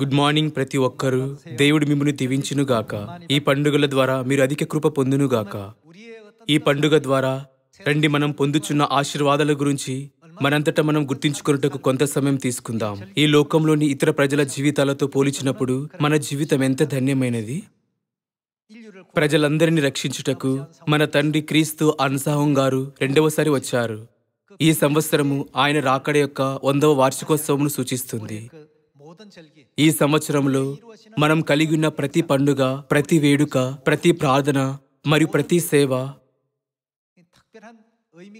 good morning ప్రతి ఒక్కరూ దేవుడు మిమ్మల్ని దీవించునుగాక ఈ పండుగల ద్వారా మీరు అధిక కృప పొందునుగాక ఈ పండుగ ద్వారా రండి మనం పొందుచున్న ఆశీర్వాదాల గురించి మనంతటా మనం గుర్తించుకున్నటకు కొంత సమయం తీసుకుందాం ఈ లోకంలోని ఇతర ప్రజల జీవితాలతో పోల్చినప్పుడు మన జీవితం ఎంత ధన్యమైనది ప్రజలందరినీ రక్షించుటకు మన తండ్రి క్రీస్తు అన్సాహం గారు రెండవసారి వచ్చారు ఈ సంవత్సరము ఆయన రాకడ యొక్క వందవ వార్షికోత్సవమును సూచిస్తుంది ఈ సంవత్సరంలో మనం కలిగి ఉన్న ప్రతి పండుగ ప్రతి వేడుక ప్రతి ప్రార్థన మరియు ప్రతి సేవ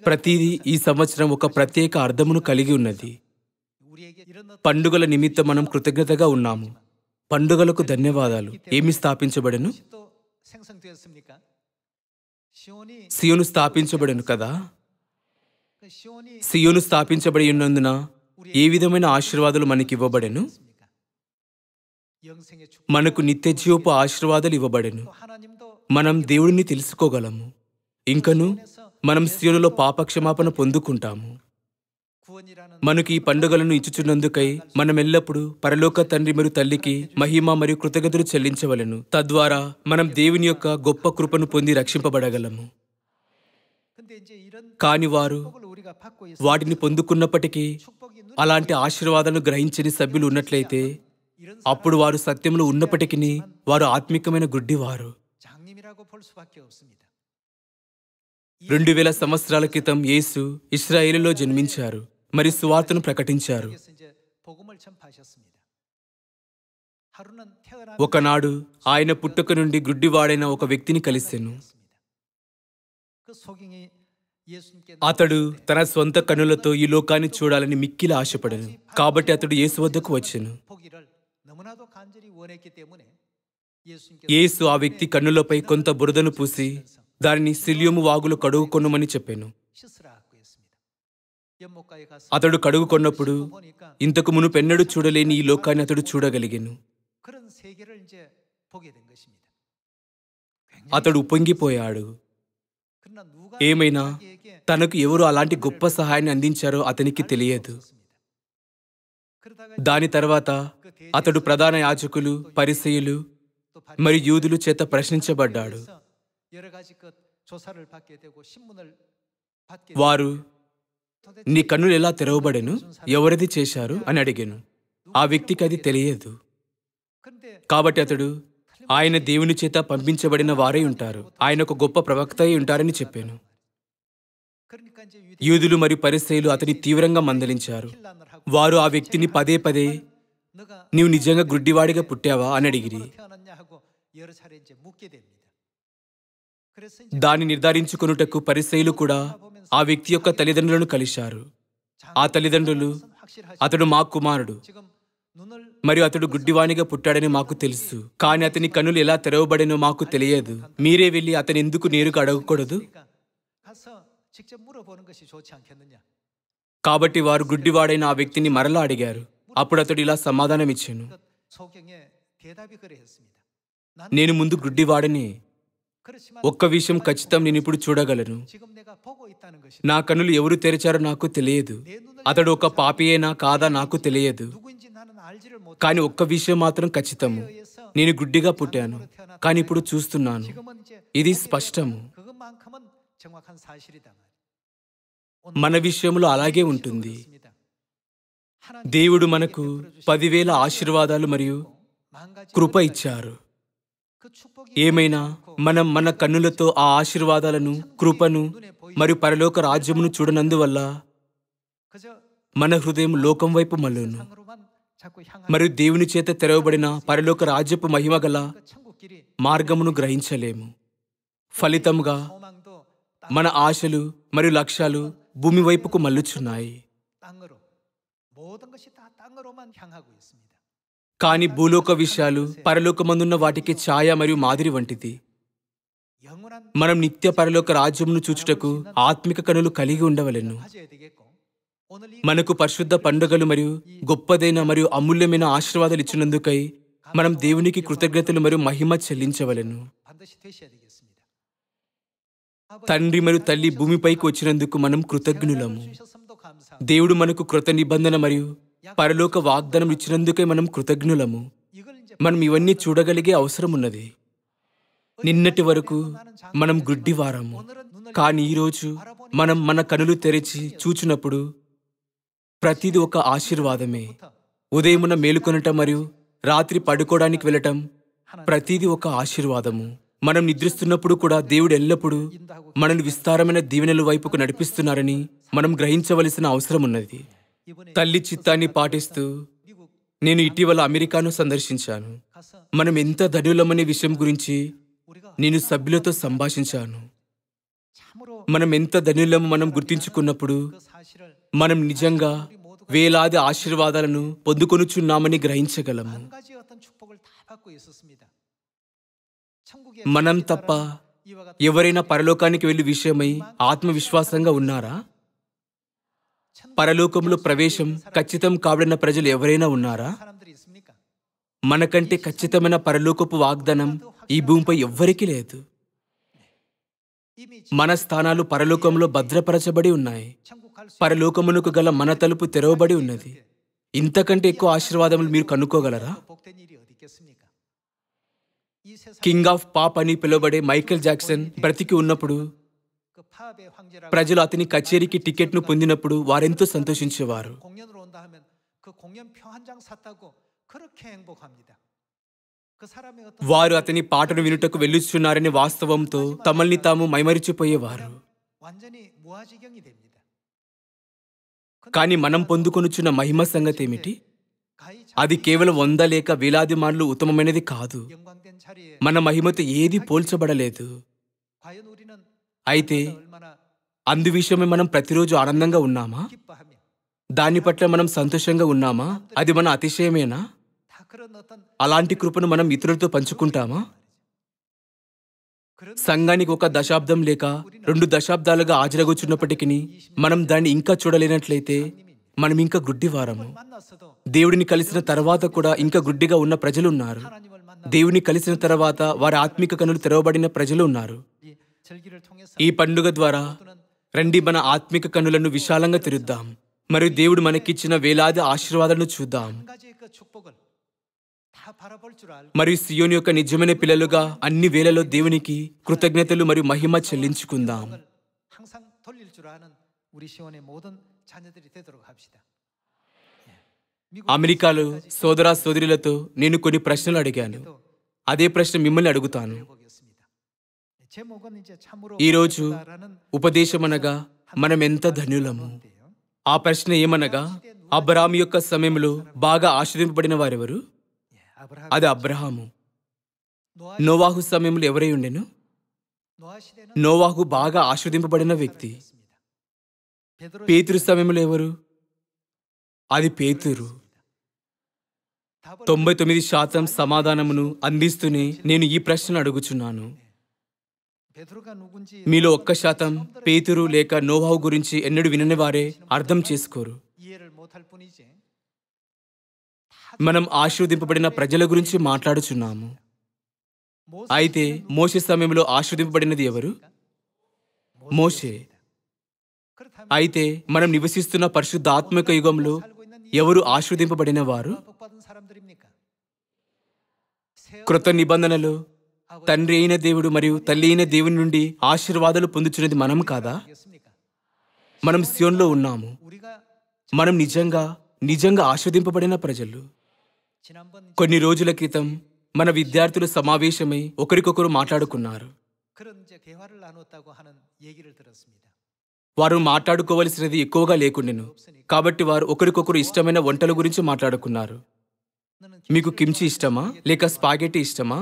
ప్రతిదీ ఈ సంవత్సరం ఒక ప్రత్యేక అర్థమును కలిగి ఉన్నది పండుగల నిమిత్తం మనం కృతజ్ఞతగా ఉన్నాము పండుగలకు ధన్యవాదాలు ఏమి స్థాపించబడను సియోను స్థాపించబడను కదా సియోను స్థాపించబడి ఉన్నందున ఏ విధమైన ఆశీర్వాదాలు మనకి ఇవ్వబడెను మనకు నిత్య జీవపు ఆశీర్వాదాలు ఇవ్వబడెను మనం దేవుడిని తెలుసుకోగలము ఇంకను మనం స్త్రీలలో పాపక్షమాపణ పొందుకుంటాము మనకి ఈ పండుగలను ఇచ్చుచున్నందుకై మనం ఎల్లప్పుడూ పరలోక తండ్రి మరియు తల్లికి మహిమ మరియు కృతజ్ఞతలు చెల్లించవలను తద్వారా మనం దేవుని యొక్క గొప్ప కృపను పొంది రక్షింపబడగలము కాని వారు వాటిని పొందుకున్నప్పటికీ అలాంటి ఆశీర్వాదాలు గ్రహించని సభ్యులు ఉన్నట్లయితే అప్పుడు వారు సత్యంలో ఉన్నప్పటికీ వారు ఆత్మికమైన గుడ్డివారు రెండు వేల సంవత్సరాల క్రితం యేసు ఇస్రాయేలులో జన్మించారు మరి సువార్తను ప్రకటించారు ఒకనాడు ఆయన పుట్టుక నుండి గుడ్డివాడైన ఒక వ్యక్తిని కలిశాను అతడు తన సొంత కనులతో ఈ లోకాన్ని చూడాలని మిక్కిలా ఆశపడను కాబట్టి అతడు యేసు వద్దకు వచ్చాను యేసు ఆ వ్యక్తి కన్నులపై కొంత బురదను పూసి దానిని సిలియము వాగులు కడుగుకొనమని చెప్పాను అతడు కడుగుకొన్నప్పుడు ఇంతకు మును పెన్నడు చూడలేని ఈ లోకాన్ని అతడు చూడగలిగాను అతడు ఉప్పొంగిపోయాడు ఏమైనా తనకు ఎవరు అలాంటి గొప్ప సహాయాన్ని అందించారో అతనికి తెలియదు దాని తర్వాత అతడు ప్రధాన యాచకులు పరిసయులు మరి యూదులు చేత ప్రశ్నించబడ్డాడు వారు నీ కన్నులు ఎలా తెరవబడెను ఎవరిది చేశారు అని అడిగాను ఆ వ్యక్తికి అది తెలియదు కాబట్టి అతడు ఆయన దేవుని చేత పంపించబడిన వారై ఉంటారు ఆయన ఒక గొప్ప ప్రవక్త అయి ఉంటారని చెప్పాను యూదులు మరియు పరిస్థితులు అతని తీవ్రంగా మందలించారు వారు ఆ వ్యక్తిని పదే పదే నీవు నిజంగా గుడ్డివాడిగా పుట్టావా అని అడిగిరి దాన్ని నిర్ధారించుకొనుటకు పరిశైలు కూడా ఆ వ్యక్తి యొక్క తల్లిదండ్రులను కలిశారు ఆ తల్లిదండ్రులు అతడు మా కుమారుడు మరియు అతడు గుడ్డివాణిగా పుట్టాడని మాకు తెలుసు కానీ అతని కనులు ఎలా తెరవబడినో మాకు తెలియదు మీరే వెళ్ళి అతను ఎందుకు నేరుగా అడగకూడదు కాబట్టి వారు గుడ్డివాడైన ఆ వ్యక్తిని మరలా అడిగారు అప్పుడు అతడు ఇలా ఇచ్చాను నేను ముందు గుడ్డివాడని ఒక్క విషయం ఖచ్చితం నేను ఇప్పుడు చూడగలను నా కన్నులు ఎవరు తెరిచారో నాకు తెలియదు అతడు ఒక పాపియేనా కాదా నాకు తెలియదు కానీ ఒక్క విషయం మాత్రం ఖచ్చితము నేను గుడ్డిగా పుట్టాను కానీ ఇప్పుడు చూస్తున్నాను ఇది స్పష్టము మన విషయంలో అలాగే ఉంటుంది దేవుడు మనకు పదివేల ఆశీర్వాదాలు మరియు కృప ఇచ్చారు ఏమైనా మనం మన కన్నులతో ఆ ఆశీర్వాదాలను కృపను మరియు పరలోక రాజ్యమును చూడనందువల్ల మన హృదయం లోకం వైపు మళ్ళును మరియు దేవుని చేత తెరవబడిన పరలోక రాజ్యపు మహిమ గల మార్గమును గ్రహించలేము ఫలితంగా మన ఆశలు మరియు లక్ష్యాలు భూమి వైపుకు మల్లుచున్నాయి కానీ భూలోక విషయాలు పరలోకమందున్న వాటికి ఛాయ మరియు మాదిరి వంటిది మనం నిత్య పరలోక రాజ్యమును చూచుటకు ఆత్మిక కనులు కలిగి ఉండవలను మనకు పరిశుద్ధ పండుగలు మరియు గొప్పదైన మరియు అమూల్యమైన ఆశీర్వాదాలు ఇచ్చినందుకై మనం దేవునికి కృతజ్ఞతలు మరియు మహిమ చెల్లించవలను తండ్రి మరియు తల్లి భూమిపైకి వచ్చినందుకు మనం కృతజ్ఞులము దేవుడు మనకు కృత నిబంధన మరియు పరలోక వాగ్దానం ఇచ్చినందుకే మనం కృతజ్ఞులము మనం ఇవన్నీ చూడగలిగే అవసరం ఉన్నది నిన్నటి వరకు మనం వారము కానీ ఈరోజు మనం మన కనులు తెరిచి చూచినప్పుడు ప్రతిది ఒక ఆశీర్వాదమే ఉదయమున మేలుకొనటం మరియు రాత్రి పడుకోవడానికి వెళ్ళటం ప్రతిది ఒక ఆశీర్వాదము మనం నిద్రిస్తున్నప్పుడు కూడా దేవుడు ఎల్లప్పుడూ మనల్ని విస్తారమైన దీవెనల వైపుకు నడిపిస్తున్నారని మనం గ్రహించవలసిన అవసరం ఉన్నది తల్లి చిత్తాన్ని పాటిస్తూ నేను ఇటీవల అమెరికాను సందర్శించాను మనం ఎంత ధనులమనే విషయం గురించి నేను సభ్యులతో సంభాషించాను మనం ఎంత ధనులము మనం గుర్తించుకున్నప్పుడు మనం నిజంగా వేలాది ఆశీర్వాదాలను పొందుకొనుచున్నామని గ్రహించగలము మనం తప్ప ఎవరైనా పరలోకానికి వెళ్ళి విషయమై ఆత్మవిశ్వాసంగా ఉన్నారా పరలోకంలో ప్రవేశం ఖచ్చితం కావడిన ప్రజలు ఎవరైనా ఉన్నారా మనకంటే ఖచ్చితమైన పరలోకపు వాగ్దానం ఈ భూమిపై ఎవ్వరికీ లేదు మన స్థానాలు పరలోకంలో భద్రపరచబడి ఉన్నాయి పరలోకమునకు గల మన తలుపు తెరవబడి ఉన్నది ఇంతకంటే ఎక్కువ ఆశీర్వాదములు మీరు కనుక్కోగలరా కింగ్ ఆఫ్ పాప్ అని పిలువబడే మైకేల్ జాక్సన్ బ్రతికి ఉన్నప్పుడు ప్రజలు అతని కచేరీకి టికెట్ను పొందినప్పుడు వారెంతో సంతోషించేవారు వారు అతని పాటను వినుటకు వెళ్ళుచున్నారనే వాస్తవంతో తమల్ని తాము మైమరిచిపోయేవారు కానీ మనం పొందుకొనుచున్న మహిమ సంగతి ఏమిటి అది కేవలం వంద లేక వేలాది మార్లు ఉత్తమమైనది కాదు మన మహిమతో ఏది పోల్చబడలేదు అయితే అందు విషయమే మనం ప్రతిరోజు ఆనందంగా ఉన్నామా దాని పట్ల మనం సంతోషంగా ఉన్నామా అది మన అతిశయమేనా అలాంటి కృపను మనం ఇతరులతో పంచుకుంటామా సంఘానికి ఒక దశాబ్దం లేక రెండు దశాబ్దాలుగా ఆజరగొచ్చున్నప్పటికీ మనం దాన్ని ఇంకా చూడలేనట్లయితే మనం ఇంకా గుడ్డివారము దేవుడిని కలిసిన తర్వాత కూడా ఇంకా గుడ్డిగా ఉన్న ప్రజలున్నారు దేవుని కలిసిన తర్వాత వారి ఆత్మిక కనులు తెరవబడిన ప్రజలు ఉన్నారు ఈ పండుగ ద్వారా రండి మన ఆత్మిక కనులను విశాలంగా తెరుద్దాం మరియు దేవుడు మనకిచ్చిన వేలాది ఆశీర్వాదాలను చూద్దాం మరియు సియోని యొక్క నిజమైన పిల్లలుగా అన్ని వేలలో దేవునికి కృతజ్ఞతలు మరియు మహిమ చెల్లించుకుందాం అమెరికాలో సోదరా సోదరులతో నేను కొన్ని ప్రశ్నలు అడిగాను అదే ప్రశ్న మిమ్మల్ని అడుగుతాను ఈరోజు ఉపదేశం అనగా మనం ఎంత ధన్యులము ఆ ప్రశ్న ఏమనగా అబ్రహాం యొక్క సమయంలో బాగా ఆశ్రయింపబడిన వారెవరు అది అబ్రహాము నోవాహు సమయంలో ఎవరై ఉండెను నోవాహు బాగా ఆశ్రదింపబడిన వ్యక్తి పేతురు సమయంలో ఎవరు అది పేతురు తొంభై తొమ్మిది శాతం సమాధానమును అందిస్తూనే నేను ఈ ప్రశ్న అడుగుచున్నాను మీలో ఒక్క శాతం పేతురు లేక నోహావు గురించి ఎన్నడూ వినని వారే అర్థం చేసుకోరు మనం ఆశ్రవదింపబడిన ప్రజల గురించి మాట్లాడుచున్నాము అయితే మోసే సమయంలో ఆశ్రవదింపబడినది ఎవరు మోసే అయితే మనం నివసిస్తున్న పరిశుద్ధాత్మక యుగంలో ఎవరు ఆశ్రవదింపబడిన వారు కృత నిబంధనలు తండ్రి అయిన దేవుడు మరియు తల్లి అయిన దేవుని నుండి ఆశీర్వాదాలు పొందుచున్నది మనం కాదా మనం సియోన్లో ఉన్నాము మనం నిజంగా నిజంగా ఆస్వాదింపబడిన ప్రజలు కొన్ని రోజుల క్రితం మన విద్యార్థులు సమావేశమై ఒకరికొకరు మాట్లాడుకున్నారు వారు మాట్లాడుకోవలసినది ఎక్కువగా లేకుండెను కాబట్టి వారు ఒకరికొకరు ఇష్టమైన వంటల గురించి మాట్లాడుకున్నారు మీకు కిమ్చి ఇష్టమా లేక స్పాగెట్టి ఇష్టమా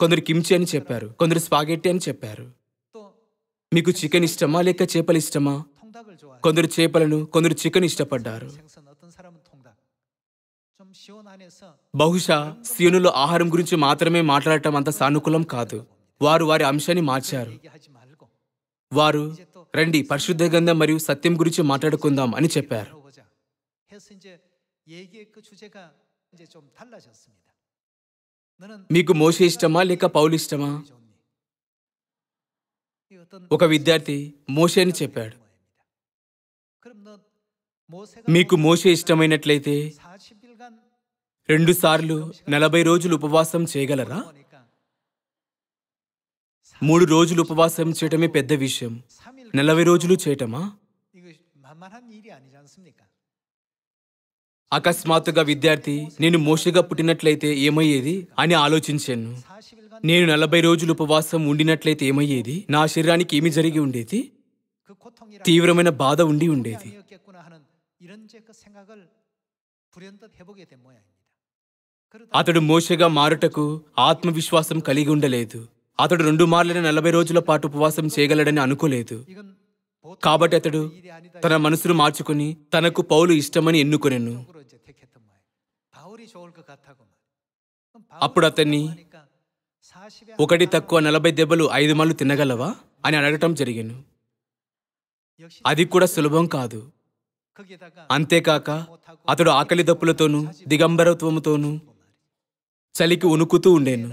కొందరు కిమ్చి అని చెప్పారు కొందరు స్పాగెట్టి అని చెప్పారు మీకు చికెన్ ఇష్టమా లేక చేపలు ఇష్టమా కొందరు చేపలను కొందరు చికెన్ ఇష్టపడ్డారు బహుశా సీనులు ఆహారం గురించి మాత్రమే మాట్లాడటం అంత సానుకూలం కాదు వారు వారి అంశాన్ని మార్చారు వారు రండి పరిశుద్ధ గంధం మరియు సత్యం గురించి మాట్లాడుకుందాం అని చెప్పారు మీకు మోసే ఇష్టమా లేక పౌలు ఇష్టమా ఒక విద్యార్థి మోసే అని చెప్పాడు మీకు మోసే ఇష్టమైనట్లయితే రెండు సార్లు నలభై రోజులు ఉపవాసం చేయగలరా మూడు రోజులు ఉపవాసం చేయటమే పెద్ద విషయం నలభై రోజులు చేయటమా అకస్మాత్తుగా విద్యార్థి నేను మోషగా పుట్టినట్లయితే ఏమయ్యేది అని ఆలోచించాను నేను నలభై రోజులు ఉపవాసం ఉండినట్లయితే ఏమయ్యేది నా శరీరానికి ఏమి జరిగి ఉండేది తీవ్రమైన బాధ ఉండి ఉండేది అతడు మోషగా మారుటకు ఆత్మవిశ్వాసం కలిగి ఉండలేదు అతడు రెండు మార్లైన నలభై రోజుల పాటు ఉపవాసం చేయగలడని అనుకోలేదు కాబట్టి అతడు తన మనసును మార్చుకుని తనకు పౌలు ఇష్టమని ఎన్నుకొనెను అప్పుడు అతన్ని ఒకటి తక్కువ నలభై దెబ్బలు ఐదు మళ్ళు తినగలవా అని అడగటం జరిగాను అది కూడా సులభం కాదు అంతేకాక అతడు ఆకలి దప్పులతోనూ దిగంబరత్వముతోనూ చలికి ఉనుకుతూ ఉండేను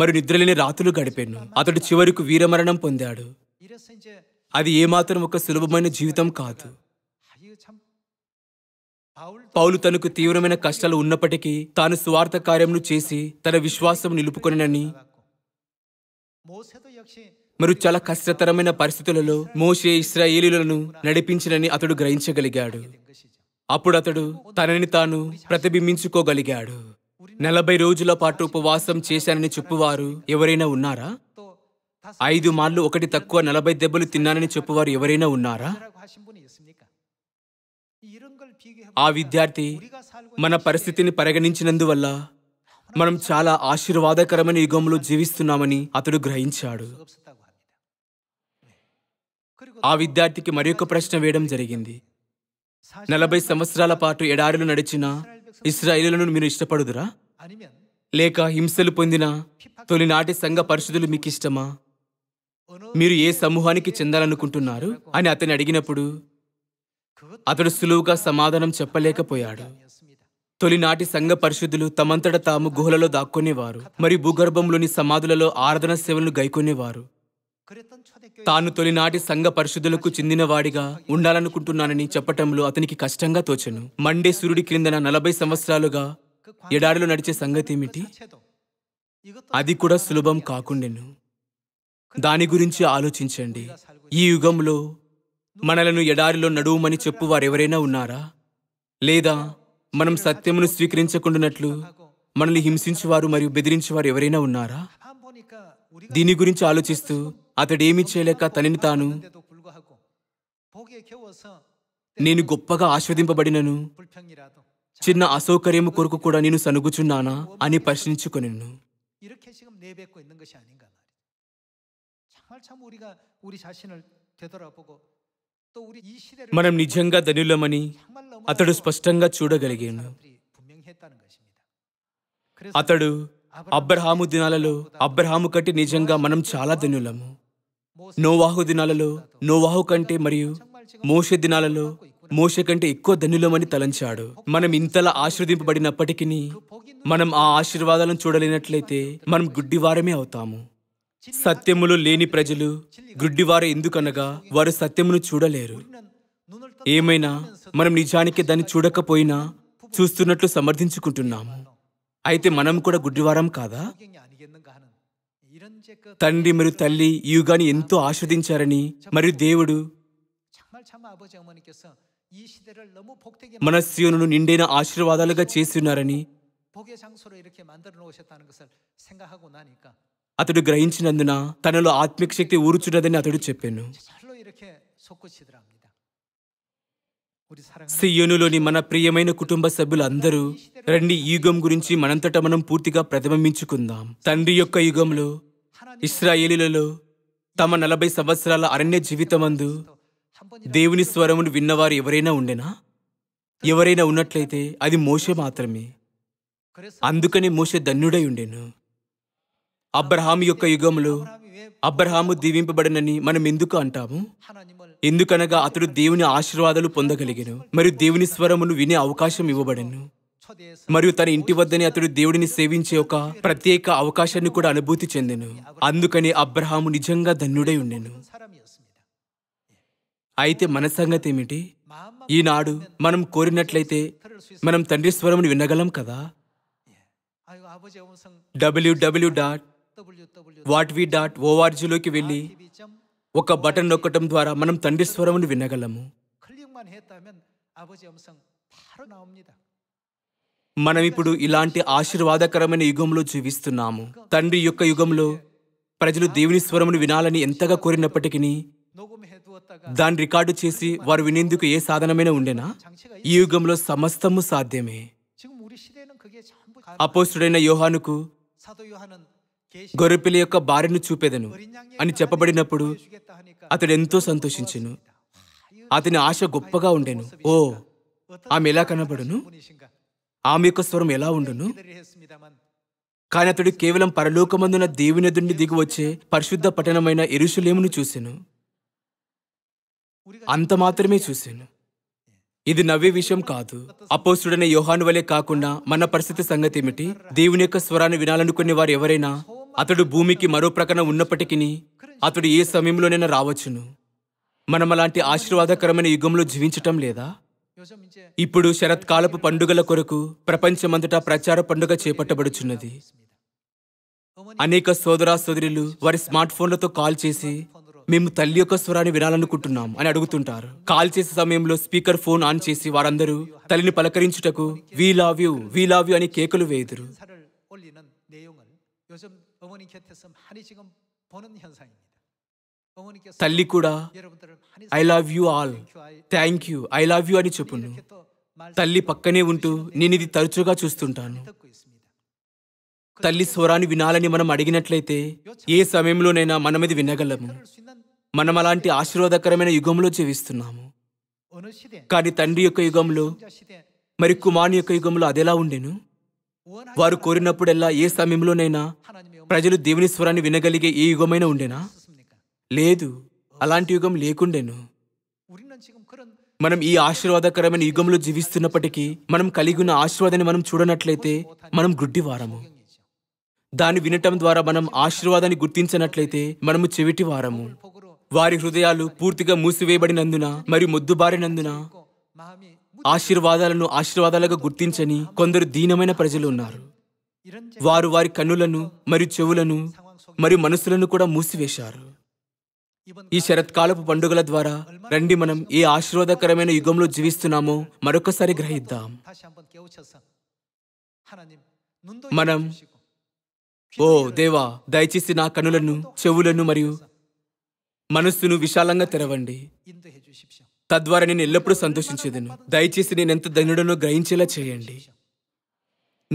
మరి నిద్రలేని రాత్రులు గడిపాను అతడు చివరికి వీరమరణం పొందాడు అది ఏమాత్రం ఒక సులభమైన జీవితం కాదు పౌలు తనకు తీవ్రమైన కష్టాలు ఉన్నప్పటికీ తాను స్వార్థ కార్యములు చేసి తన విశ్వాసం నిలుపుకొనినని మరి చాలా కష్టతరమైన పరిస్థితులలో మోషే ఇస్రాయేలీలను నడిపించినని అతడు గ్రహించగలిగాడు అప్పుడు అతడు తనని తాను ప్రతిబింబించుకోగలిగాడు నలభై రోజుల పాటు ఉపవాసం చేశానని చెప్పువారు ఎవరైనా ఉన్నారా ఐదు మార్లు ఒకటి తక్కువ నలభై దెబ్బలు తిన్నానని చెప్పువారు ఎవరైనా ఉన్నారా ఆ విద్యార్థి మన పరిస్థితిని పరిగణించినందువల్ల మనం చాలా ఆశీర్వాదకరమైన యుగంలో జీవిస్తున్నామని అతడు గ్రహించాడు ఆ విద్యార్థికి మరొక ప్రశ్న వేయడం జరిగింది నలభై సంవత్సరాల పాటు ఎడారిలో నడిచిన ఇస్రాయిలను మీరు ఇష్టపడుదురా లేక హింసలు పొందిన తొలినాటి సంఘ పరిశుద్ధులు మీకు ఇష్టమా మీరు ఏ సమూహానికి చెందాలనుకుంటున్నారు అని అతని అడిగినప్పుడు అతడు సులువుగా సమాధానం చెప్పలేకపోయాడు తొలినాటి సంఘ పరిశుద్ధులు తమంతట తాము గుహలలో దాక్కునేవారు మరియు భూగర్భంలోని సమాధులలో ఆరాధన సేవలను గైకొనేవారు తాను తొలినాటి సంఘ పరిశుద్ధులకు చెందినవాడిగా ఉండాలనుకుంటున్నానని చెప్పటంలో అతనికి కష్టంగా తోచను మండే సూర్యుడి క్రిందన నలభై సంవత్సరాలుగా ఎడారిలో నడిచే సంగతి ఏమిటి అది కూడా సులభం కాకుండెను దాని గురించి ఆలోచించండి ఈ యుగంలో మనలను ఎడారిలో నడువుమని చెప్పు వారెవరైనా ఉన్నారా లేదా మనం సత్యమును స్వీకరించకుండానట్లు మనల్ని హింసించేవారు మరియు బెదిరించేవారు ఎవరైనా ఉన్నారా దీని గురించి ఆలోచిస్తూ ఏమి చేయలేక తనని తాను నేను గొప్పగా ఆస్వాదింపబడినను చిన్న అసౌకర్యము కొరకు కూడా నేను సనుగుచున్నానా అని ప్రశ్నించుకొనిను మనం నిజంగా ధనులమని అతడు స్పష్టంగా చూడగలిగాను అతడు అబ్రహాము దినాలలో అబ్రహాము కంటే నిజంగా మనం చాలా ధనులము నోవాహు దినాలలో నోవాహు కంటే మరియు మోష దినాలలో మోష కంటే ఎక్కువ ధనులమని తలంచాడు మనం ఇంతలా ఆశీర్వదింపబడినప్పటికీ మనం ఆ ఆశీర్వాదాలను చూడలేనట్లయితే మనం గుడ్డివారమే అవుతాము సత్యములు లేని ప్రజలు గుడ్డివారు ఎందుకనగా వారు సత్యమును చూడలేరు ఏమైనా మనం నిజానికి దాన్ని చూడకపోయినా చూస్తున్నట్లు సమర్థించుకుంటున్నాము అయితే మనం కూడా గుడ్డివారం కాదా తండ్రి మరియు తల్లి యుగాన్ని ఎంతో ఆస్వాదించారని మరియు దేవుడు మన శివును నిండైన ఆశీర్వాదాలుగా చేస్తున్నారని అతడు గ్రహించినందున తనలో ఆత్మిక శక్తి ఊరుచుడదని అతడు చెప్పాను సియోనులోని మన ప్రియమైన కుటుంబ సభ్యులందరూ రెండు యుగం గురించి మనంతట మనం పూర్తిగా ప్రతిబింబించుకుందాం తండ్రి యొక్క యుగంలో ఇస్రాయేలీలలో తమ నలభై సంవత్సరాల అరణ్య జీవితమందు దేవుని స్వరమును విన్నవారు ఎవరైనా ఉండేనా ఎవరైనా ఉన్నట్లయితే అది మోసే మాత్రమే అందుకని మోసే ధన్యుడై ఉండేను అబ్రహాం యొక్క యుగంలో అబ్రహాము దీవింపబడినని మనం ఎందుకు అంటాము ఎందుకనగా అతడు దేవుని ఆశీర్వాదాలు పొందగలిగాను మరియు దేవుని స్వరమును వినే అవకాశం ఇవ్వబడను మరియు తన ఇంటి వద్దనే అతడు దేవుడిని సేవించే ఒక ప్రత్యేక అవకాశాన్ని కూడా అనుభూతి చెందెను అందుకని అబ్రహాము నిజంగా ధన్యుడై ఉండెను అయితే మన సంగతి ఏమిటి ఈనాడు మనం కోరినట్లయితే మనం తండ్రి స్వరమును వినగలం కదా WWW dot what we dot ఓఆర్జీలోకి వెళ్ళి ఒక బటన్ నొక్కటం ద్వారా మనం తండ్రి స్వరమును వినగలము మనం ఇప్పుడు ఇలాంటి ఆశీర్వాదకరమైన యుగంలో జీవిస్తున్నాము తండ్రి యొక్క యుగంలో ప్రజలు దేవుని స్వరమును వినాలని ఎంతగా కోరినప్పటికీ దాన్ని రికార్డు చేసి వారు వినేందుకు ఏ సాధనమైనా ఉండేనా ఈ యుగంలో సమస్తము సాధ్యమే అపోస్తుడైన యోహానుకు గొర్రెపిల్ల యొక్క భార్యను చూపేదను అని చెప్పబడినప్పుడు అతడు ఎంతో సంతోషించెను అతని ఆశ గొప్పగా ఉండెను ఓ ఆమె ఎలా కనబడును ఆమె యొక్క స్వరం ఎలా ఉండును కాని అతడు కేవలం పరలోకమందున దేవునిదుండి దిగి వచ్చే పరిశుద్ధ పట్టణమైన ఎరుషులేమును చూశాను అంత మాత్రమే చూశాను ఇది నవ్వే విషయం కాదు అపోసుడనే యోహాను వలె కాకుండా మన పరిస్థితి సంగతి ఏమిటి దేవుని యొక్క స్వరాన్ని వినాలనుకునే వారు ఎవరైనా అతడు భూమికి మరో ప్రకటన ఉన్నప్పటికీ అతడు ఏ సమయంలోనైనా రావచ్చును మనం అలాంటి ఆశీర్వాదకరమైన యుగంలో జీవించటం లేదా ఇప్పుడు శరత్కాలపు పండుగల కొరకు ప్రపంచమంతటా ప్రచార పండుగ చేపట్టబడుచున్నది అనేక సోదరా సోదరులు వారి స్మార్ట్ ఫోన్లతో కాల్ చేసి మేము తల్లి యొక్క స్వరాన్ని వినాలనుకుంటున్నాం అని అడుగుతుంటారు కాల్ చేసే సమయంలో స్పీకర్ ఫోన్ ఆన్ చేసి వారందరూ తల్లిని పలకరించుటకు we love you we love you అని కేకలు వేయుదురు తల్లి కూడా I love you all thank you I love you అని చెప్పును తల్లి పక్కనే ఉంటూ నేను ఇది తరచుగా చూస్తుంటాను తల్లి స్వరాన్ని వినాలని మనం అడిగినట్లయితే ఏ సమయంలోనైనా మనమిది వినగలము మనం అలాంటి ఆశీర్వాదకరమైన యుగంలో జీవిస్తున్నాము కానీ తండ్రి యొక్క యుగంలో మరి కుమారుని యొక్క యుగంలో అదెలా ఉండేను వారు కోరినప్పుడెల్లా ఏ సమయంలోనైనా ప్రజలు దేవుని స్వరాన్ని వినగలిగే ఏ యుగమైనా ఉండేనా లేదు అలాంటి యుగం లేకుండేను మనం ఈ ఆశీర్వాదకరమైన యుగంలో జీవిస్తున్నప్పటికీ మనం కలిగి ఉన్న ఆశీర్వాదాన్ని మనం చూడనట్లయితే మనం గుడ్డివారము దాన్ని వినటం ద్వారా మనం ఆశీర్వాదాన్ని గుర్తించినట్లయితే మనము చెవిటి వారము వారి హృదయాలు పూర్తిగా మూసివేయబడినందున మరియు మొద్దుబారినందున ఆశీర్వాదాలను ఆశీర్వాదాలుగా గుర్తించని కొందరు దీనమైన ప్రజలు ఉన్నారు వారు వారి కన్నులను మరియు చెవులను మరియు మనసులను కూడా మూసివేశారు ఈ శరత్కాలపు పండుగల ద్వారా రండి మనం ఏ ఆశీర్వాదకరమైన యుగంలో జీవిస్తున్నామో మరొకసారి గ్రహిద్దాం మనం ఓ దేవా దయచేసి నా కనులను చెవులను మరియు మనస్సును విశాలంగా తెరవండి తద్వారా నేను ఎల్లప్పుడూ సంతోషించేదను దయచేసి నేను ఎంత ధనుడనో గ్రహించేలా చేయండి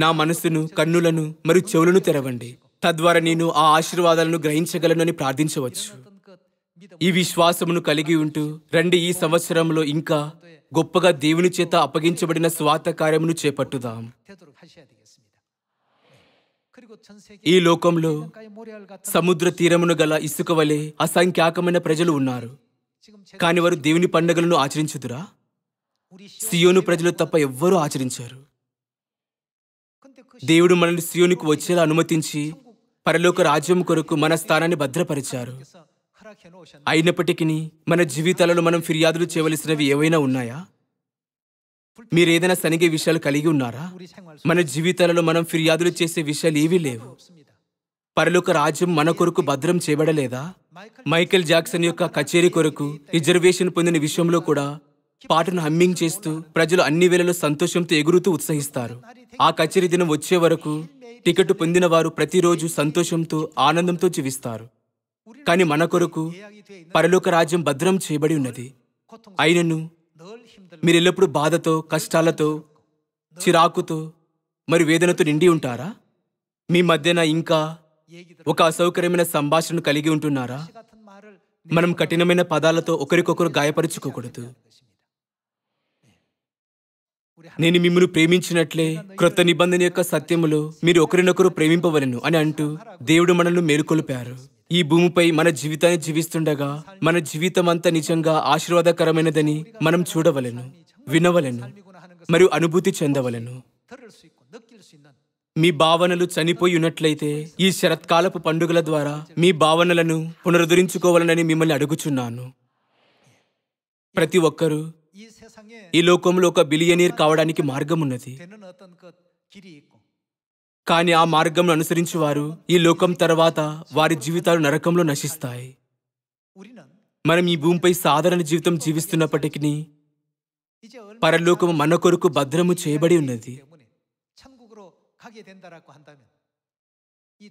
నా మనస్సును కన్నులను మరియు చెవులను తెరవండి తద్వారా నేను ఆ ఆశీర్వాదాలను గ్రహించగలను అని ప్రార్థించవచ్చు ఈ విశ్వాసమును కలిగి ఉంటూ రండి ఈ సంవత్సరంలో ఇంకా గొప్పగా దేవుని చేత అప్పగించబడిన స్వాత కార్యమును చేపట్టుదాం ఈ లోకంలో సముద్ర తీరమును గల ఇసుక వలె అసంఖ్యాకమైన ప్రజలు ఉన్నారు కాని వారు దేవుని పండుగలను ఆచరించుదురా సియోను ప్రజలు తప్ప ఎవ్వరూ ఆచరించారు దేవుడు మనల్ని సియోనికి వచ్చేలా అనుమతించి పరలోక రాజ్యం కొరకు మన స్థానాన్ని భద్రపరిచారు అయినప్పటికీ మన జీవితాలలో మనం ఫిర్యాదులు చేయవలసినవి ఏవైనా ఉన్నాయా మీరు ఏదైనా సనిగే విషయాలు కలిగి ఉన్నారా మన జీవితాలలో మనం ఫిర్యాదులు చేసే విషయాలు ఏవీ లేవు పరలోక రాజ్యం మన కొరకు భద్రం చేయబడలేదా మైకేల్ జాక్సన్ యొక్క కచేరీ కొరకు రిజర్వేషన్ పొందిన విషయంలో కూడా పాటను హమ్మింగ్ చేస్తూ ప్రజలు అన్ని వేళలో సంతోషంతో ఎగురుతూ ఉత్సహిస్తారు ఆ కచేరీ దినం వచ్చే వరకు టికెట్ పొందిన వారు ప్రతిరోజు సంతోషంతో ఆనందంతో జీవిస్తారు కాని మన కొరకు పరలోక రాజ్యం భద్రం చేయబడి ఉన్నది అయినను ఎల్లప్పుడూ బాధతో కష్టాలతో చిరాకుతో మరి వేదనతో నిండి ఉంటారా మీ మధ్యన ఇంకా ఒక అసౌకర్యమైన సంభాషణను కలిగి ఉంటున్నారా మనం కఠినమైన పదాలతో ఒకరికొకరు గాయపరుచుకోకూడదు నేను మిమ్మల్ని ప్రేమించినట్లే క్రొత్త నిబంధన యొక్క సత్యములో మీరు ఒకరినొకరు ప్రేమింపవలను అని అంటూ దేవుడు మనల్ని మేలుకొల్పారు ఈ భూమిపై మన జీవితాన్ని జీవిస్తుండగా మన జీవితం అంతా నిజంగా ఆశీర్వాదకరమైనదని మనం చూడవలను వినవలను మరియు అనుభూతి చెందవలను మీ భావనలు చనిపోయి ఉన్నట్లయితే ఈ శరత్కాలపు పండుగల ద్వారా మీ భావనలను పునరుద్ధరించుకోవాలని మిమ్మల్ని అడుగుచున్నాను ప్రతి ఒక్కరూ ఈ లోకంలో ఒక బిలియనీర్ కావడానికి మార్గం ఉన్నది కానీ ఆ మార్గంను అనుసరించి వారు ఈ లోకం తర్వాత వారి జీవితాలు నరకంలో నశిస్తాయి మనం ఈ భూమిపై సాధారణ జీవితం జీవిస్తున్నప్పటికీ పరలోకము మన కొరకు భద్రము చేయబడి ఉన్నది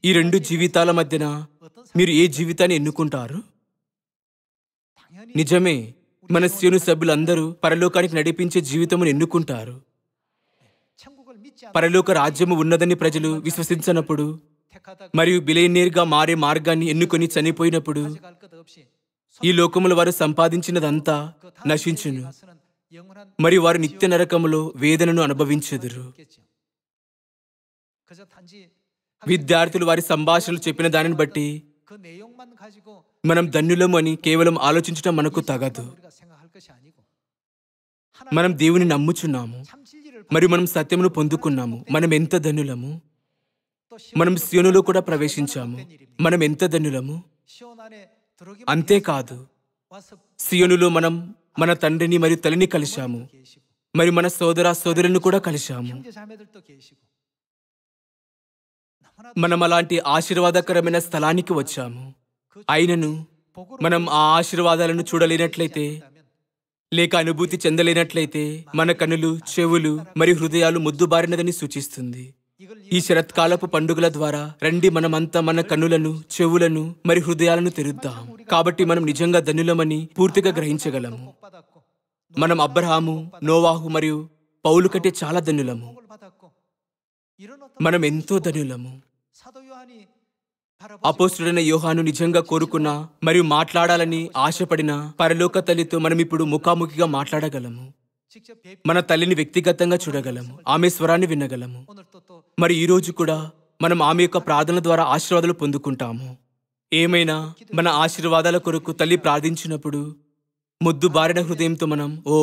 ఈ రెండు జీవితాల మధ్యన మీరు ఏ జీవితాన్ని ఎన్నుకుంటారు నిజమే మన శ్రేణు సభ్యులందరూ పరలోకానికి నడిపించే జీవితమును ఎన్నుకుంటారు పరలోక రాజ్యము ఉన్నదని ప్రజలు విశ్వసించినప్పుడు మరియు బిలేనేర్గా మారే మార్గాన్ని ఎన్నుకొని చనిపోయినప్పుడు ఈ లోకముల వారు సంపాదించినదంతా నశించును మరియు వారు నిత్య నరకములో వేదనను అనుభవించెదురు విద్యార్థులు వారి సంభాషణలు చెప్పిన దానిని బట్టి మనం అని కేవలం ఆలోచించడం మనకు తగదు మనం దేవుని నమ్ముచున్నాము మరియు మనం సత్యమును పొందుకున్నాము మనం ఎంత ధనులము మనం సియోనులో కూడా ప్రవేశించాము మనం ఎంత ధనులము అంతేకాదు సియోనులో మనం మన తండ్రిని మరియు తల్లిని కలిశాము మరి మన సోదర సోదరులను కూడా కలిశాము మనం అలాంటి ఆశీర్వాదకరమైన స్థలానికి వచ్చాము ఆయనను మనం ఆ ఆశీర్వాదాలను చూడలేనట్లయితే లేక అనుభూతి చెందలేనట్లయితే మన కనులు చెవులు మరియు హృదయాలు ముద్దుబారినదని సూచిస్తుంది ఈ శరత్కాలపు పండుగల ద్వారా రండి మనమంతా మన కన్నులను చెవులను మరి హృదయాలను తెరుద్దాం కాబట్టి మనం నిజంగా ధనులమని పూర్తిగా గ్రహించగలము మనం అబ్రహాము నోవాహు మరియు పౌలు కంటే చాలా ధనులము మనం ఎంతో ధనులము అపోస్తుడైన యోహాను నిజంగా కోరుకున్నా మరియు మాట్లాడాలని ఆశపడిన పరలోక తల్లితో మనం ఇప్పుడు ముఖాముఖిగా మాట్లాడగలము మన తల్లిని వ్యక్తిగతంగా చూడగలము ఆమె స్వరాన్ని వినగలము మరి ఈ రోజు కూడా మనం ఆమె యొక్క ప్రార్థన ద్వారా ఆశీర్వాదాలు పొందుకుంటాము ఏమైనా మన ఆశీర్వాదాల కొరకు తల్లి ప్రార్థించినప్పుడు ముద్దు బారిన హృదయంతో మనం ఓ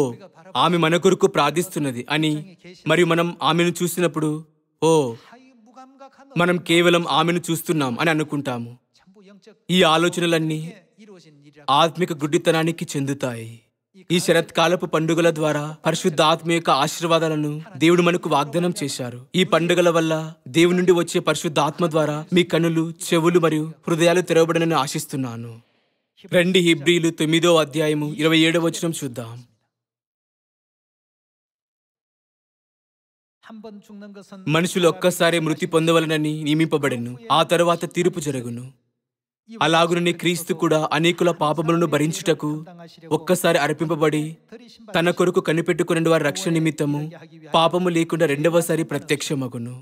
ఆమె మన కొరకు ప్రార్థిస్తున్నది అని మరియు మనం ఆమెను చూసినప్పుడు ఓ మనం కేవలం ఆమెను చూస్తున్నాం అని అనుకుంటాము ఈ ఆలోచనలన్నీ ఆత్మిక గుడ్డితనానికి చెందుతాయి ఈ శరత్కాలపు పండుగల ద్వారా పరిశుద్ధ ఆత్మ యొక్క ఆశీర్వాదాలను దేవుడు మనకు వాగ్దానం చేశారు ఈ పండుగల వల్ల దేవుడి నుండి వచ్చే పరిశుద్ధ ఆత్మ ద్వారా మీ కనులు చెవులు మరియు హృదయాలు తెరవబడనని ఆశిస్తున్నాను రెండు హిబ్రీలు తొమ్మిదో అధ్యాయము ఇరవై ఏడవ వచనం చూద్దాం మనుషులు ఒక్కసారి మృతి పొందవలనని నియమింపబడెను ఆ తరువాత తీర్పు జరుగును అలాగునని క్రీస్తు కూడా అనేకుల పాపములను భరించుటకు ఒక్కసారి అర్పింపబడి తన కొరకు కనిపెట్టుకుని వారి రక్షణ నిమిత్తము పాపము లేకుండా రెండవసారి ప్రత్యక్షమగును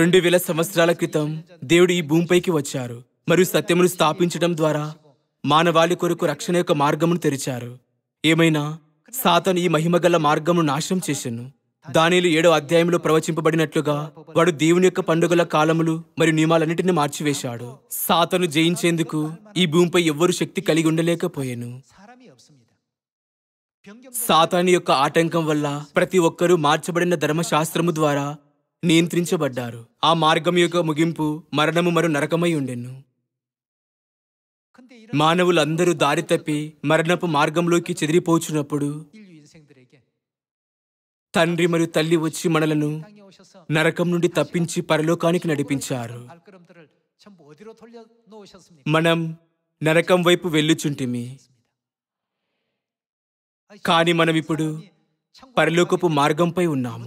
రెండు వేల సంవత్సరాల క్రితం దేవుడు ఈ భూమిపైకి వచ్చారు మరియు సత్యమును స్థాపించడం ద్వారా మానవాళి కొరకు రక్షణ యొక్క మార్గమును తెరిచారు ఏమైనా సాతను ఈ మహిమ గల మార్గమును నాశనం చేశాను దానిలో ఏడో అధ్యాయంలో ప్రవచింపబడినట్లుగా వాడు దేవుని యొక్క పండుగల కాలములు మరియు నియమాలన్నింటినీ మార్చివేశాడు సాతను జయించేందుకు ఈ భూమిపై ఎవ్వరు శక్తి కలిగి ఉండలేకపోయాను సాతాని యొక్క ఆటంకం వల్ల ప్రతి ఒక్కరూ మార్చబడిన ధర్మశాస్త్రము ద్వారా నియంత్రించబడ్డారు ఆ మార్గం యొక్క ముగింపు మరణము మరు నరకమై ఉండెను మానవులందరూ దారి తప్పి మరణపు మార్గంలోకి చెదిరిపోచున్నప్పుడు తండ్రి మరియు తల్లి వచ్చి మనలను నరకం నుండి తప్పించి పరలోకానికి నడిపించారు మనం నరకం వైపు వెళ్ళుచుంటిమి కానీ మనం ఇప్పుడు పరలోకపు మార్గంపై ఉన్నాము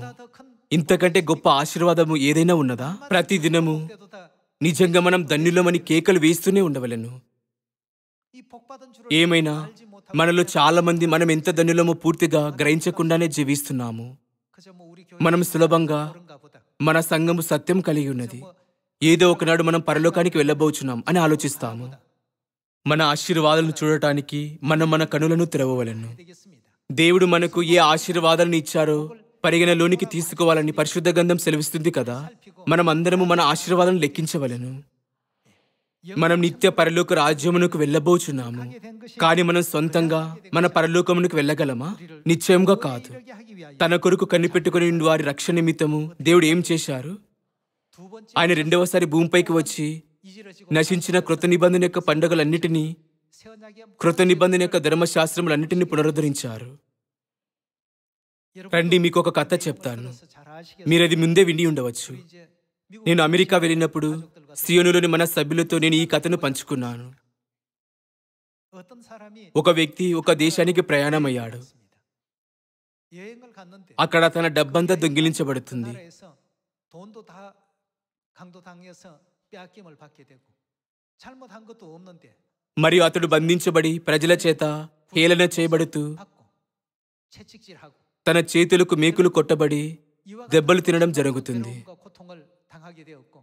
ఇంతకంటే గొప్ప ఆశీర్వాదము ఏదైనా ఉన్నదా ప్రతి దినము నిజంగా మనం ధన్యులమని కేకలు వేస్తూనే ఉండవలను ఏమైనా మనలో చాలామంది మనం ఎంత ధనులమో పూర్తిగా గ్రహించకుండానే జీవిస్తున్నాము మనం సులభంగా మన సంఘము సత్యం కలిగి ఉన్నది ఏదో ఒకనాడు మనం పరలోకానికి వెళ్ళబోచున్నాం అని ఆలోచిస్తాము మన ఆశీర్వాదాలను చూడటానికి మనం మన కనులను తెరవలను దేవుడు మనకు ఏ ఆశీర్వాదాలను ఇచ్చారో పరిగణలోనికి తీసుకోవాలని పరిశుద్ధ గంధం సెలవిస్తుంది కదా మనం అందరము మన ఆశీర్వాదాలను లెక్కించవలను మనం నిత్య పరలోక రాజ్యమునకు వెళ్ళబోచున్నాము కానీ మనం సొంతంగా మన పరలోకమునకు వెళ్ళగలమా నిశ్చయంగా కాదు తన కొరకు కనిపెట్టుకుని వారి రక్షణ నిమిత్తము దేవుడు ఏం చేశారు ఆయన రెండవసారి భూమిపైకి వచ్చి నశించిన కృత నిబంధన యొక్క పండుగలన్నిటినీ కృత నిబంధన యొక్క ధర్మశాస్త్రములన్నిటినీ పునరుద్ధరించారు రండి మీకు ఒక కథ చెప్తాను మీరు అది ముందే విని ఉండవచ్చు నేను అమెరికా వెళ్ళినప్పుడు సియోనులోని మన సభ్యులతో నేను ఈ కథను పంచుకున్నాను ఒక వ్యక్తి ఒక దేశానికి ప్రయాణమయ్యాడు అక్కడ తన డబ్బంతా దొంగిలించబడుతుంది మరియు అతడు బంధించబడి ప్రజల చేత హేళన చేయబడుతూ తన చేతులకు మేకులు కొట్టబడి దెబ్బలు తినడం జరుగుతుంది 당하게 되었고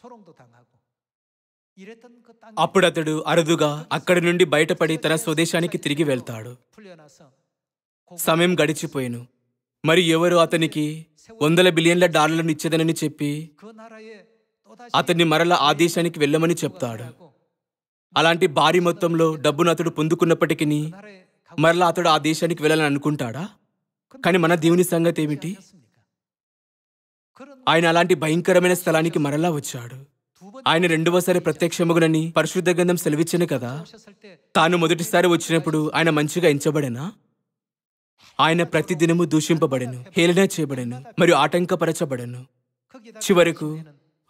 소롱도 당하고 అప్పుడు అతడు అరుదుగా అక్కడి నుండి బయటపడి తన స్వదేశానికి తిరిగి వెళ్తాడు సమయం గడిచిపోయాను మరి ఎవరు అతనికి వందల బిలియన్ల డాలర్లను ఇచ్చేదనని చెప్పి అతన్ని మరల ఆ దేశానికి వెళ్ళమని చెప్తాడు అలాంటి భారీ మొత్తంలో డబ్బును అతడు పొందుకున్నప్పటికీ మరలా అతడు ఆ దేశానికి వెళ్ళాలని అనుకుంటాడా కానీ మన దేవుని సంగతి ఏమిటి ఆయన అలాంటి భయంకరమైన స్థలానికి మరలా వచ్చాడు ఆయన రెండవసారి ప్రత్యక్షమగునని పరిశుద్ధ గంధం సెలవిచ్చను కదా తాను మొదటిసారి వచ్చినప్పుడు ఆయన మంచిగా ఎంచబడేనా ఆయన ప్రతి దినము దూషింపబడను హేళన చేయబడను మరియు ఆటంకపరచబడను చివరకు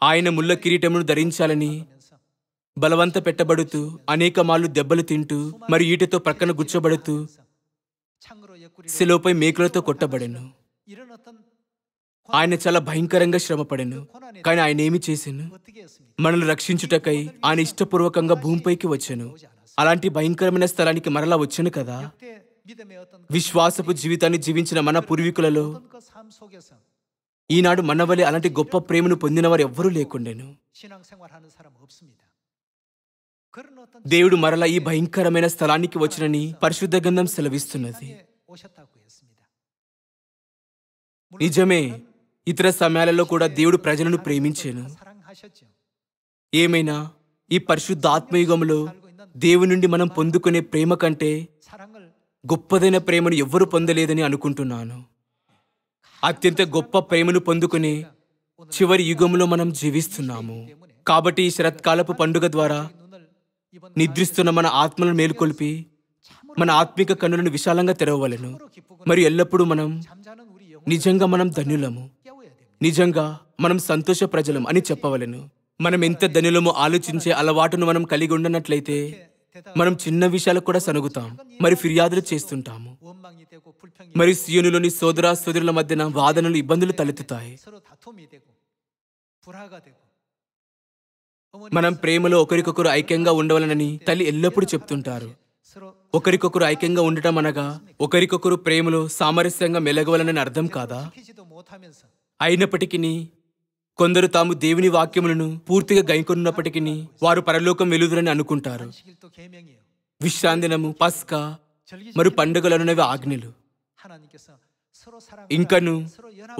ఆయన ముళ్ళ కిరీటమును ధరించాలని బలవంత పెట్టబడుతూ అనేక మాలు దెబ్బలు తింటూ మరి ఈటతో ప్రక్కన గుచ్చబడుతూ శిలోపై మేకులతో కొట్టబడెను ఆయన చాలా భయంకరంగా శ్రమపడాను కానీ ఆయన ఏమి చేశాను మనల్ని రక్షించుటకై ఆయన ఇష్టపూర్వకంగా భూమిపైకి వచ్చాను అలాంటి భయంకరమైన స్థలానికి మరలా వచ్చాను కదా విశ్వాసపు జీవితాన్ని జీవించిన మన పూర్వీకులలో ఈనాడు మన అలాంటి గొప్ప ప్రేమను పొందిన వారు ఎవ్వరూ లేకుండేను దేవుడు మరలా ఈ భయంకరమైన స్థలానికి వచ్చినని పరిశుద్ధ గంధం సెలవిస్తున్నది నిజమే ఇతర సమయాలలో కూడా దేవుడు ప్రజలను ప్రేమించాను ఏమైనా ఈ ఆత్మయుగంలో దేవుని నుండి మనం పొందుకునే ప్రేమ కంటే గొప్పదైన ప్రేమను ఎవ్వరూ పొందలేదని అనుకుంటున్నాను అత్యంత గొప్ప ప్రేమను పొందుకునే చివరి యుగంలో మనం జీవిస్తున్నాము కాబట్టి ఈ శరత్కాలపు పండుగ ద్వారా నిద్రిస్తున్న మన ఆత్మలను మేలుకొల్పి మన ఆత్మిక కన్నులను విశాలంగా తెరవలను మరియు ఎల్లప్పుడూ మనం నిజంగా మనం ధన్యులము నిజంగా మనం సంతోష ప్రజలం అని చెప్పవలను మనం ఎంత ధనులమో ఆలోచించే అలవాటును మనం కలిగి ఉండనట్లయితే మనం చిన్న విషయాలకు కూడా సనుగుతాం మరి ఫిర్యాదులు చేస్తుంటాము మరి సీయునులోని సోదరా సోదరుల మధ్యన వాదనలు ఇబ్బందులు తలెత్తుతాయి మనం ప్రేమలో ఒకరికొకరు ఐక్యంగా ఉండవలనని తల్లి ఎల్లప్పుడూ చెప్తుంటారు ఒకరికొకరు ఐక్యంగా ఉండటం అనగా ఒకరికొకరు ప్రేమలో సామరస్యంగా మెలగవలనని అర్థం కాదా అయినప్పటికీ కొందరు తాము దేవుని వాక్యములను పూర్తిగా గైకొన్నప్పటికీ వారు పరలోకం వెలుదురని అనుకుంటారు విశ్రాంతినము పస్కా మరి పండుగలు అనేవి ఆజ్ఞలు ఇంకను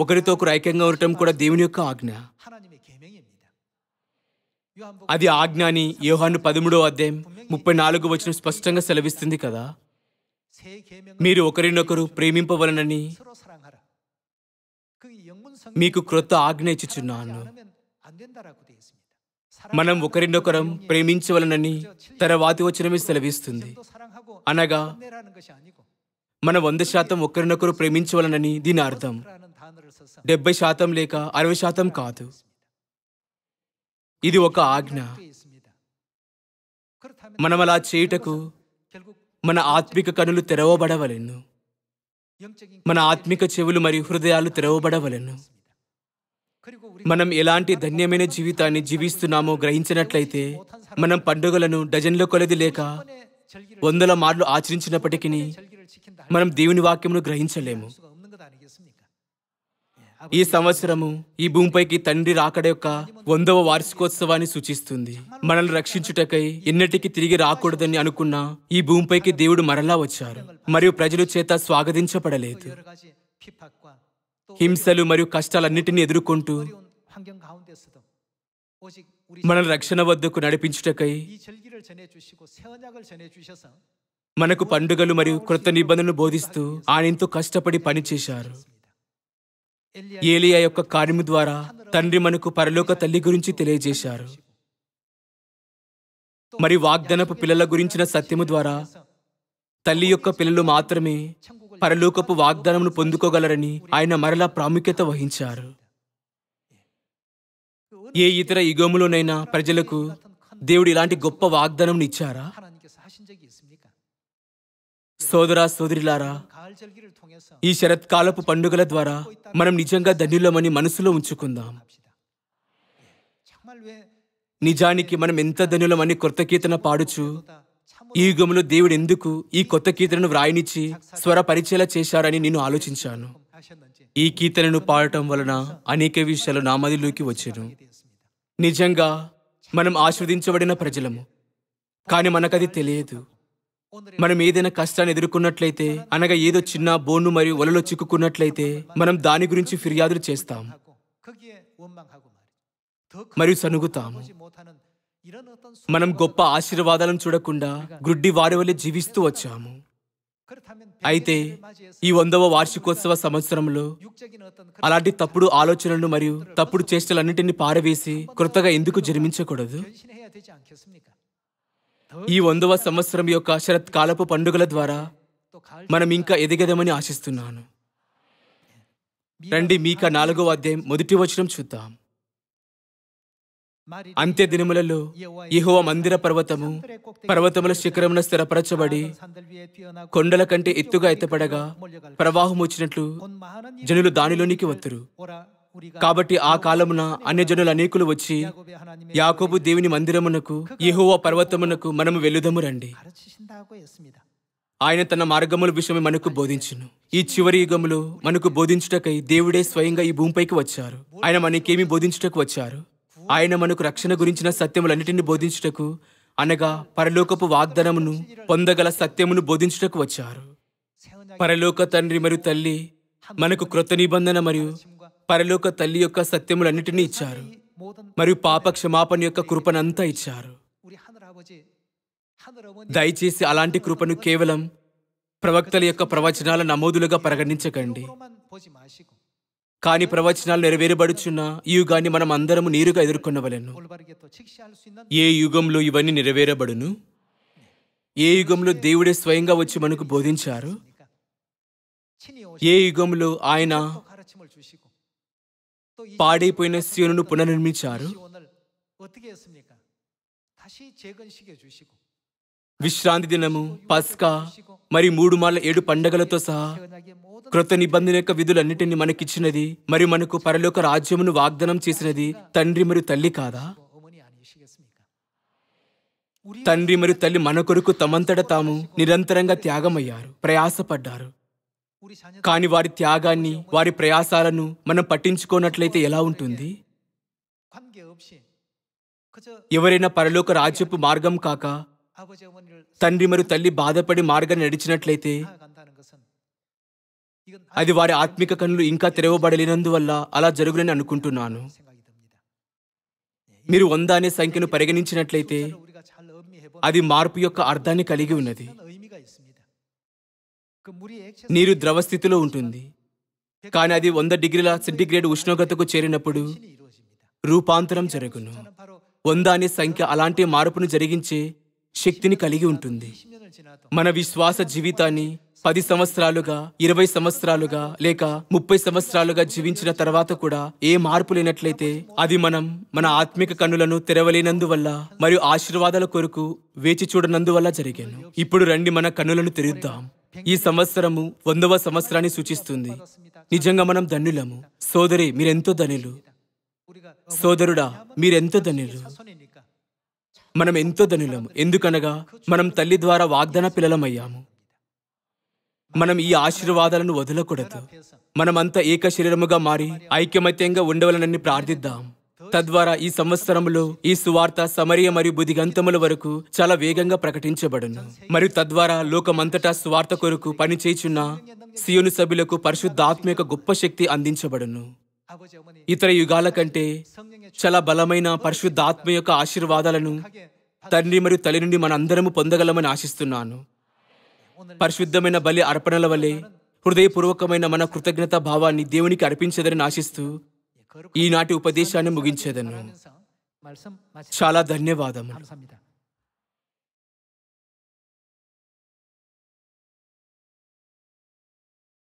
ఒకరితో ఒకరు ఐక్యంగా ఉండటం కూడా దేవుని యొక్క ఆజ్ఞ అది ఆజ్ఞ అని యోహాను పదమూడవ అధ్యాయం ముప్పై నాలుగు వచ్చిన స్పష్టంగా సెలవిస్తుంది కదా మీరు ఒకరినొకరు ప్రేమింపవలనని మీకు క్రొత్త ఆజ్ఞయించుచున్నాను మనం ఒకరినొకరం ప్రేమించవలనని తర్వాతి వచనమే సెలవిస్తుంది అనగా మన వంద శాతం ఒకరినొకరు ప్రేమించవలనని దీని అర్థం డెబ్బై శాతం లేక అరవై శాతం కాదు ఇది ఒక ఆజ్ఞ మనం అలా చేయుటకు మన ఆత్మిక కనులు తెరవబడవలను మన ఆత్మిక చెవులు మరియు హృదయాలు తెరవబడవలను మనం ఎలాంటి ధన్యమైన జీవితాన్ని జీవిస్తున్నామో గ్రహించినట్లయితే మనం పండుగలను డజన్ల కొలది లేక వందల మార్లు ఆచరించినప్పటికీ మనం దేవుని వాక్యమును గ్రహించలేము ఈ సంవత్సరము ఈ భూమిపైకి తండ్రి రాకడ యొక్క వందవ వార్షికోత్సవాన్ని సూచిస్తుంది మనల్ని రక్షించుటకై ఎన్నటికి తిరిగి రాకూడదని అనుకున్న ఈ భూమిపైకి దేవుడు మరలా వచ్చారు మరియు ప్రజలు చేత స్వాగతించబడలేదు హింసలు మరియు కష్టాలన్నిటినీ ఎదుర్కొంటూ మనల్ని రక్షణ వద్దకు నడిపించుటకై మనకు పండుగలు మరియు క్రొత్త నిబంధనలు బోధిస్తూ ఆయన ఎంతో కష్టపడి పనిచేశారు ఏలియా యొక్క కార్యము ద్వారా తండ్రి మనకు పరలోక తల్లి గురించి తెలియజేశారు మరి వాగ్దనపు పిల్లల గురించిన సత్యము ద్వారా తల్లి యొక్క పిల్లలు మాత్రమే పరలోకపు వాగ్దానమును పొందుకోగలరని ఆయన మరలా ప్రాముఖ్యత వహించారు ఏ ఇతర యుగములోనైనా ప్రజలకు దేవుడు ఇలాంటి గొప్ప వాగ్దానం ఇచ్చారా సోదరా సోదరిలారా ఈ శరత్కాలపు పండుగల ద్వారా మనం నిజంగా ధన్యులమని మనసులో ఉంచుకుందాం నిజానికి మనం ఎంత ధనులమని కొత్త కీర్తన పాడుచు ఈ యుగంలో దేవుడు ఎందుకు ఈ కొత్త కీర్తనను స్వర స్వరపరిచేలా చేశారని నేను ఆలోచించాను ఈ కీర్తనను పాడటం వలన అనేక విషయాలు నామదిలోకి వచ్చాను నిజంగా మనం ఆస్వాదించబడిన ప్రజలము కానీ మనకది తెలియదు మనం ఏదైనా కష్టాన్ని ఎదుర్కొన్నట్లయితే అనగా ఏదో చిన్న బోను మరియు వలలో చిక్కుకున్నట్లయితే మనం దాని గురించి ఫిర్యాదులు చేస్తాం మరియు సనుగుతాము మనం గొప్ప ఆశీర్వాదాలను చూడకుండా గుడ్డి వారి వల్లే జీవిస్తూ వచ్చాము అయితే ఈ వందవ వార్షికోత్సవ సంవత్సరంలో అలాంటి తప్పుడు ఆలోచనలను మరియు తప్పుడు చేష్టలన్నింటినీ పారవేసి క్రొత్తగా ఎందుకు జన్మించకూడదు ఈ వందవ సంవత్సరం యొక్క శరత్ కాలపు పండుగల ద్వారా మనం ఇంకా ఎదిగదమని ఆశిస్తున్నాను రండి మీక నాలుగో అధ్యాయం మొదటి వచనం చూద్దాం అంత్య దినములలో ఇహోవ మందిర పర్వతము పర్వతముల శిఖరమున స్థిరపరచబడి కొండల కంటే ఎత్తుగా ఎత్తపడగా ప్రవాహం వచ్చినట్లు జనులు దానిలోనికి వత్తురు కాబట్టి ఆ కాలమున అన్యజనులు అనేకులు వచ్చి యాకోబు దేవుని మందిరమునకు యహోవా పర్వతమునకు మనము వెళ్ళుదము రండి ఆయన తన మార్గముల విషయమే మనకు బోధించును ఈ చివరి యుగములో మనకు బోధించుటకై దేవుడే స్వయంగా ఈ భూమిపైకి వచ్చారు ఆయన మనకేమి బోధించుటకు వచ్చారు ఆయన మనకు రక్షణ గురించిన సత్యములన్నిటిని బోధించుటకు అనగా పరలోకపు వాగ్దనమును పొందగల సత్యమును బోధించుటకు వచ్చారు పరలోక తండ్రి మరియు తల్లి మనకు క్రొత్త నిబంధన మరియు పరలోక తల్లి యొక్క సత్యములన్నిటినీ ఇచ్చారు మరియు పాప క్షమాపణ యొక్క కృపనంతా ఇచ్చారు దయచేసి అలాంటి కృపను కేవలం ప్రవక్తల యొక్క ప్రవచనాల నమోదులుగా పరిగణించకండి కాని ప్రవచనాలు నెరవేరబడుచున్న ఈ యుగాన్ని మనం అందరము నీరుగా ఎదుర్కొనవలను ఏ యుగంలో ఇవన్నీ నెరవేరబడును ఏ యుగంలో దేవుడే స్వయంగా వచ్చి మనకు బోధించారు ఏ యుగంలో ఆయన పాడైపోయిన సీనును పునర్నిర్మించారు విశ్రాంతి దినము పస్కా మరి మూడు మాల ఏడు పండగలతో సహా క్రొత్త నిబంధన యొక్క విధులన్నిటిని మనకిచ్చినది మరి మనకు పరలోక రాజ్యమును వాగ్దానం చేసినది తండ్రి మరియు తల్లి కాదా తండ్రి మరియు తల్లి మన కొరకు తమంతట తాము నిరంతరంగా త్యాగమయ్యారు ప్రయాసపడ్డారు కానీ వారి త్యాగాన్ని వారి ప్రయాసాలను మనం పట్టించుకోనట్లయితే ఎలా ఉంటుంది ఎవరైనా పరలోక రాజ్యపు మార్గం కాక తండ్రి మరియు తల్లి బాధపడి మార్గం నడిచినట్లయితే అది వారి ఆత్మిక కనులు ఇంకా తెరవబడలేనందువల్ల అలా జరుగునని అనుకుంటున్నాను మీరు వంద అనే సంఖ్యను పరిగణించినట్లయితే అది మార్పు యొక్క అర్థాన్ని కలిగి ఉన్నది నీరు ద్రవ స్థితిలో ఉంటుంది కానీ అది వంద డిగ్రీల సెంటిగ్రేడ్ ఉష్ణోగ్రతకు చేరినప్పుడు రూపాంతరం జరుగును వంద అనే సంఖ్య అలాంటి మార్పును జరిగించే శక్తిని కలిగి ఉంటుంది మన విశ్వాస జీవితాన్ని పది సంవత్సరాలుగా ఇరవై సంవత్సరాలుగా లేక ముప్పై సంవత్సరాలుగా జీవించిన తర్వాత కూడా ఏ మార్పు లేనట్లయితే అది మనం మన ఆత్మిక కన్నులను తెరవలేనందువల్ల మరియు ఆశీర్వాదాల కొరకు వేచి చూడనందువల్ల జరిగాను ఇప్పుడు రండి మన కన్నులను తెరుద్దాం ఈ సంవత్సరము వందవ సంవత్సరాన్ని సూచిస్తుంది నిజంగా మనం ధన్యులము సోదరి మీరెంతో ధనులు సోదరుడా మీరెంతో ధనులు మనం ఎంతో ధనులము ఎందుకనగా మనం తల్లి ద్వారా వాగ్దాన పిల్లలమయ్యాము మనం ఈ ఆశీర్వాదాలను వదలకూడదు మనమంతా ఏక శరీరముగా మారి ఐక్యమత్యంగా ఉండవలనని ప్రార్థిద్దాం తద్వారా ఈ సంవత్సరంలో ఈ సువార్త సమరియ మరియు బుధిగంతముల వరకు చాలా వేగంగా ప్రకటించబడును మరియు తద్వారా లోకమంతటా స్వార్థ కొరకు పనిచేయుచున్న సియోను సభ్యులకు పరిశుద్ధాత్మ యొక్క గొప్ప శక్తి అందించబడును ఇతర యుగాల కంటే చాలా బలమైన పరిశుద్ధాత్మ యొక్క ఆశీర్వాదాలను తండ్రి మరియు తల్లి నుండి మనందరము పొందగలమని ఆశిస్తున్నాను పరిశుద్ధమైన బలి అర్పణల వలె హృదయపూర్వకమైన మన కృతజ్ఞత భావాన్ని దేవునికి అర్పించదని ఆశిస్తూ ఈనాటి ఉపదేశాన్ని ముగించేదను చాలా ధన్యవాదములు